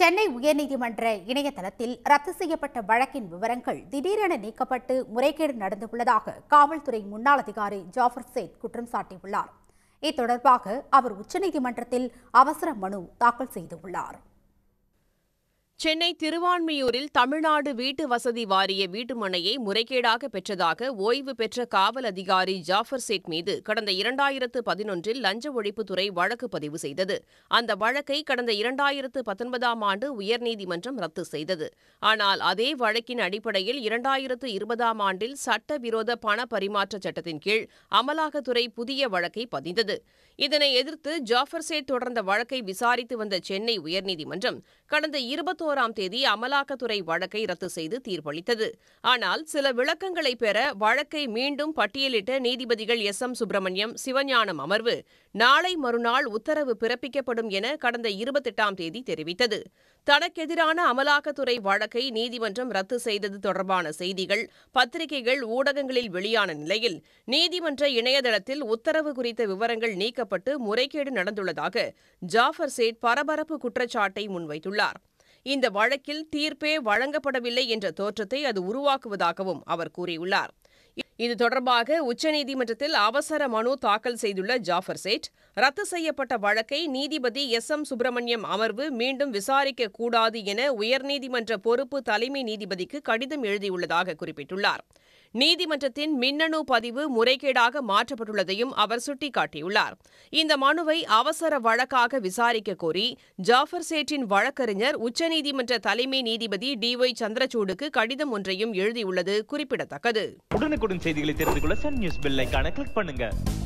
சென்னை உயர்நீதிமன்ற இணையதளத்தில் ரத்து செய்யப்பட்ட வழக்கின் விவரங்கள் திடீரென நீக்கப்பட்டு முறைகேடு நடந்துள்ளதாக காவல்துறை முன்னாள் அதிகாரி ஜாஃபர் சேத் குற்றம் சாட்டியுள்ளார் இத்தொடர்பாக அவர் உச்சநீதிமன்றத்தில் அவசர மனு தாக்கல் செய்துள்ளார் சென்னை திருவான்மியூரில் தமிழ்நாடு வீட்டு வசதி வாரிய வீட்டுமனையை முறைகேடாக பெற்றதாக ஓய்வு பெற்ற காவல் அதிகாரி ஜாஃபர் சேட் மீது கடந்த இரண்டாயிரத்து பதினொன்றில் லஞ்ச ஒழிப்புத்துறை வழக்கு பதிவு செய்தது அந்த வழக்கை கடந்த இரண்டாயிரத்து பத்தொன்பதாம் ஆண்டு உயர்நீதிமன்றம் ரத்து செய்தது ஆனால் அதே வழக்கின் அடிப்படையில் இரண்டாயிரத்து இருபதாம் ஆண்டில் சட்டவிரோத பண பரிமாற்ற சட்டத்தின் கீழ் அமலாக்கத்துறை புதிய வழக்கை பதிந்தது இதனை எதிர்த்து ஜாஃபர் சேட் தொடர்ந்த வழக்கை விசாரித்து வந்த சென்னை உயர்நீதிமன்றம் கடந்த இருபத்தி இருபத்தோராம் தேதி அமலாக்கத்துறை வழக்கை ரத்து செய்து தீர்ப்பளித்தது ஆனால் சில விளக்கங்களை பெற வழக்கை மீண்டும் பட்டியலிட்ட நீதிபதிகள் எஸ் எம் சுப்பிரமணியம் சிவஞானம் அமர்வு நாளை மறுநாள் உத்தரவு பிறப்பிக்கப்படும் என கடந்த இருபத்தெட்டாம் தேதி தெரிவித்தது தனக்கெதிரான அமலாக்கத்துறை வழக்கை நீதிமன்றம் ரத்து செய்தது தொடர்பான செய்திகள் பத்திரிகைகள் ஊடகங்களில் வெளியான நிலையில் நீதிமன்ற இணையதளத்தில் உத்தரவு குறித்த விவரங்கள் நீக்கப்பட்டு முறைகேடு நடந்துள்ளதாக ஜாஃபர் சேட் பரபரப்பு குற்றச்சாட்டை முன்வைத்துள்ளார் இந்த வழக்கில் தீர்ப்பே வழங்கப்படவில்லை என்ற தோற்றத்தை அது உருவாக்குவதாகவும் அவர் கூறியுள்ளார் இது தொடர்பாக உச்சநீதிமன்றத்தில் அவசர மனு தாக்கல் செய்துள்ள ஜாஃபர் சேட் ரத்து செய்யப்பட்ட வழக்கை நீதிபதி எஸ் எம் சுப்பிரமணியம் அமர்வு மீண்டும் விசாரிக்க கூடாது என உயர்நீதிமன்ற பொறுப்பு தலைமை நீதிபதிக்கு கடிதம் எழுதியுள்ளதாக குறிப்பிட்டுள்ளார் நீதிமன்றத்தின் மின்னணு பதிவு முறைகேடாக மாற்றப்பட்டுள்ளதையும் அவர் சுட்டிக்காட்டியுள்ளார் இந்த மனுவை அவசர வழக்காக விசாரிக்க கோரி ஜாஃபர் சேட்டின் வழக்கறிஞர் உச்சநீதிமன்ற தலைமை நீதிபதி டி ஒய் சந்திரசூடுக்கு கடிதம் ஒன்றையும் எழுதியுள்ளது குறிப்பிடத்தக்கது உடனுக்குடன் செய்திகளை தெரிந்து கொள்ள சன் நியூஸ் கிளிக் பண்ணுங்க